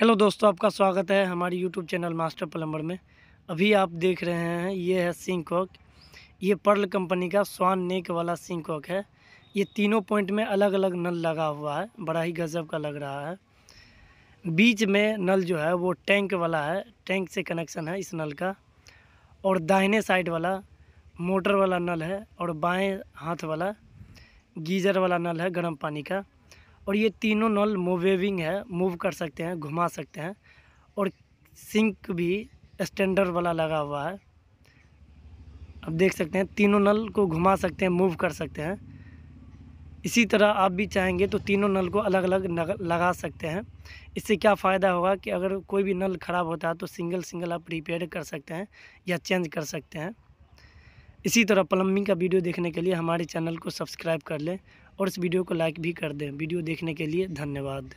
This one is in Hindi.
हेलो दोस्तों आपका स्वागत है हमारी यूट्यूब चैनल मास्टर प्लम्बर में अभी आप देख रहे हैं ये है सिंकॉक ये पर्ल कंपनी का स्वान नेक वाला कॉक है ये तीनों पॉइंट में अलग अलग नल लगा हुआ है बड़ा ही गजब का लग रहा है बीच में नल जो है वो टैंक वाला है टैंक से कनेक्शन है इस नल का और दाहिने साइड वाला मोटर वाला नल है और बाएँ हाथ वाला गीजर वाला नल है गर्म पानी का और ये तीनों नल मूवेविंग है मूव कर सकते हैं घुमा सकते हैं और सिंक भी स्टैंडर्ड वाला लगा हुआ है अब देख सकते हैं तीनों नल को घुमा सकते हैं मूव कर सकते हैं इसी तरह आप भी चाहेंगे तो तीनों नल को अलग अलग लगा सकते हैं इससे क्या फ़ायदा होगा कि अगर कोई भी नल ख़राब होता है तो सिंगल सिंगल आप रिपेयर कर सकते हैं या चेंज कर सकते हैं इसी तरह प्लम्बिंग का वीडियो देखने के लिए हमारे चैनल को सब्सक्राइब कर लें और इस वीडियो को लाइक भी कर दें वीडियो देखने के लिए धन्यवाद